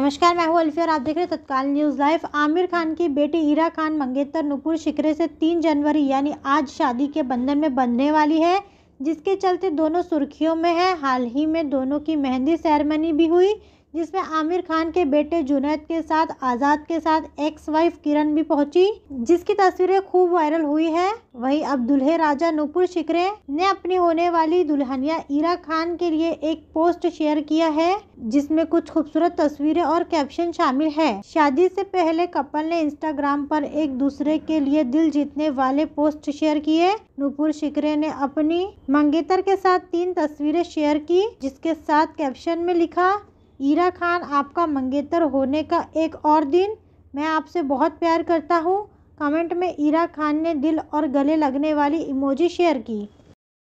नमस्कार मैं हूं अल्फी और आप देख रहे हैं तत्काल न्यूज़ लाइव आमिर खान की बेटी ईरा खान मंगेतर नुपुर शिकरे से तीन जनवरी यानी आज शादी के बंधन में बंधने वाली है जिसके चलते दोनों सुर्खियों में है हाल ही में दोनों की मेहंदी सेरेमनी भी हुई जिसमें आमिर खान के बेटे जुनैद के साथ आज़ाद के साथ एक्स वाइफ किरण भी पहुंची जिसकी तस्वीरें खूब वायरल हुई है वहीं अब दुल्हे राजा नूपुर शिकरे ने अपनी होने वाली दुल्हनिया ईरा खान के लिए एक पोस्ट शेयर किया है जिसमें कुछ खूबसूरत तस्वीरें और कैप्शन शामिल है शादी से पहले कपल ने इंस्टाग्राम पर एक दूसरे के लिए दिल जीतने वाले पोस्ट शेयर किए नूपुर शिकरे ने अपनी मंगेतर के साथ तीन तस्वीरें शेयर की जिसके साथ कैप्शन में लिखा ईरा खान आपका मंगेतर होने का एक और दिन मैं आपसे बहुत प्यार करता हूँ कमेंट में ईरा खान ने दिल और गले लगने वाली इमोजी शेयर की